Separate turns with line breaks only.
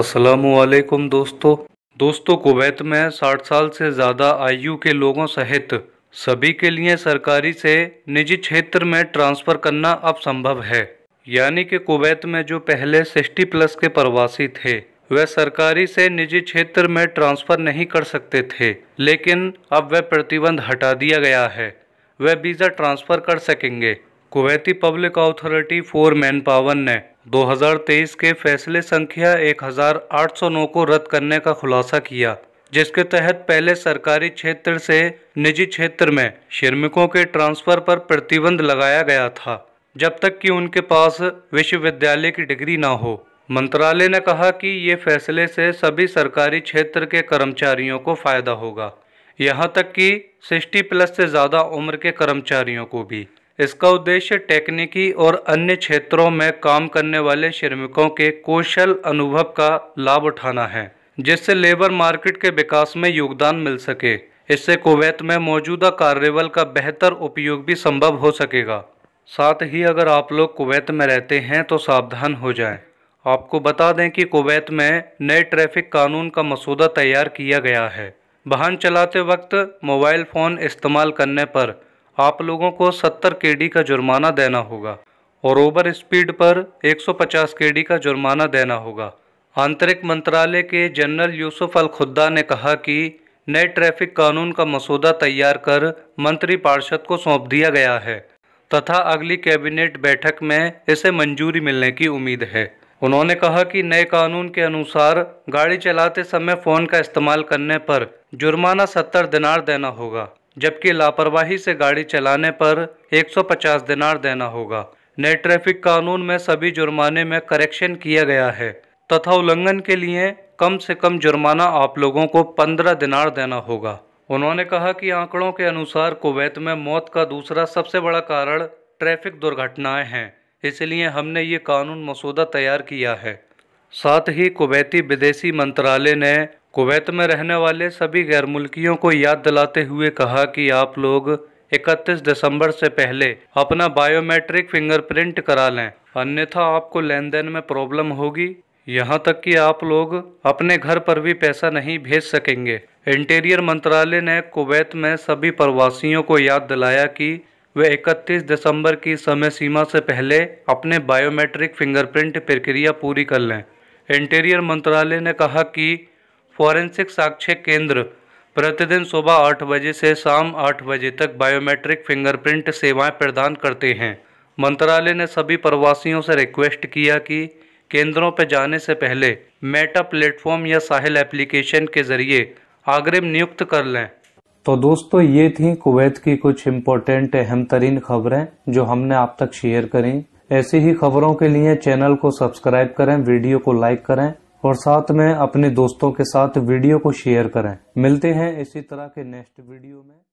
असलकुम दोस्तों दोस्तों कुवैत में साठ साल से ज़्यादा आयु के लोगों सहित सभी के लिए सरकारी से निजी क्षेत्र में ट्रांसफ़र करना अब संभव है यानी कि कुवैत में जो पहले सिक्सटी प्लस के प्रवासी थे वे सरकारी से निजी क्षेत्र में ट्रांसफ़र नहीं कर सकते थे लेकिन अब वह प्रतिबंध हटा दिया गया है वह वीज़ा ट्रांसफ़र कर सकेंगे Kuwaiti public authority for manpower ने 2023 के फैसले संख्या 1809 को रद्द करने का खुलासा किया जिसके तहत पहले सरकारी क्षेत्र से निजी क्षेत्र में श्रमिकों के ट्रांसफर पर प्रतिबंध लगाया गया था जब तक कि उनके पास विश्वविद्यालय की डिग्री ना हो मंत्रालय ने कहा कि ये फैसले से सभी सरकारी क्षेत्र के कर्मचारियों को फ़ायदा होगा यहाँ तक कि सिक्सटी प्लस से ज़्यादा उम्र के कर्मचारियों को भी इसका उद्देश्य टेक्निकी और अन्य क्षेत्रों में काम करने वाले श्रमिकों के कौशल अनुभव का लाभ उठाना है जिससे लेबर मार्केट के विकास में योगदान मिल सके इससे कुवैत में मौजूदा कार्यबल का बेहतर उपयोग भी संभव हो सकेगा साथ ही अगर आप लोग कुवैत में रहते हैं तो सावधान हो जाएं। आपको बता दें कि कुवैत में नए ट्रैफिक कानून का मसौदा तैयार किया गया है वाहन चलाते वक्त मोबाइल फ़ोन इस्तेमाल करने पर आप लोगों को 70 के का जुर्माना देना होगा और ओवर स्पीड पर 150 के का जुर्माना देना होगा आंतरिक मंत्रालय के जनरल यूसुफ अल खुद्दा ने कहा कि नए ट्रैफिक कानून का मसौदा तैयार कर मंत्री पार्षद को सौंप दिया गया है तथा अगली कैबिनेट बैठक में इसे मंजूरी मिलने की उम्मीद है उन्होंने कहा कि नए कानून के अनुसार गाड़ी चलाते समय फ़ोन का इस्तेमाल करने पर जुर्माना सत्तर दिनार देना होगा जबकि लापरवाही से गाड़ी चलाने पर 150 दिनार देना होगा नए ट्रैफिक कानून में सभी जुर्माने में करेक्शन किया गया है तथा उल्लंघन के लिए कम से कम जुर्माना आप लोगों को 15 दिनार देना होगा उन्होंने कहा कि आंकड़ों के अनुसार कुवैत में मौत का दूसरा सबसे बड़ा कारण ट्रैफिक दुर्घटनाएं हैं इसलिए हमने ये कानून मसूदा तैयार किया है साथ ही कुवैती विदेशी मंत्रालय ने कुवैत में रहने वाले सभी गैर मुल्कियों को याद दिलाते हुए कहा कि आप लोग 31 दिसंबर से पहले अपना बायोमेट्रिक फिंगरप्रिंट करा लें अन्यथा आपको लेन देन में प्रॉब्लम होगी यहाँ तक कि आप लोग अपने घर पर भी पैसा नहीं भेज सकेंगे इंटीरियर मंत्रालय ने कुवैत में सभी प्रवासियों को याद दिलाया कि वे 31 दिसंबर की समय सीमा से पहले अपने बायोमेट्रिक फिंगरप्रिंट प्रक्रिया पूरी कर लें इंटीरियर मंत्रालय ने कहा कि फॉरेंसिक साक्ष्य केंद्र प्रतिदिन सुबह आठ बजे से शाम आठ बजे तक बायोमेट्रिक फिंगरप्रिंट सेवाएं प्रदान करते हैं मंत्रालय ने सभी प्रवासियों से रिक्वेस्ट किया कि केंद्रों पर जाने से पहले मेटा प्लेटफॉर्म या साहिल एप्लीकेशन के जरिए अग्रिम नियुक्त कर लें तो दोस्तों ये थी कुवैत की कुछ इम्पोर्टेंट अहम तरीन खबरें जो हमने आप तक शेयर करी ऐसी ही खबरों के लिए चैनल को सब्सक्राइब करें वीडियो को लाइक करें और साथ में अपने दोस्तों के साथ वीडियो को शेयर करें मिलते हैं इसी तरह के नेक्स्ट वीडियो में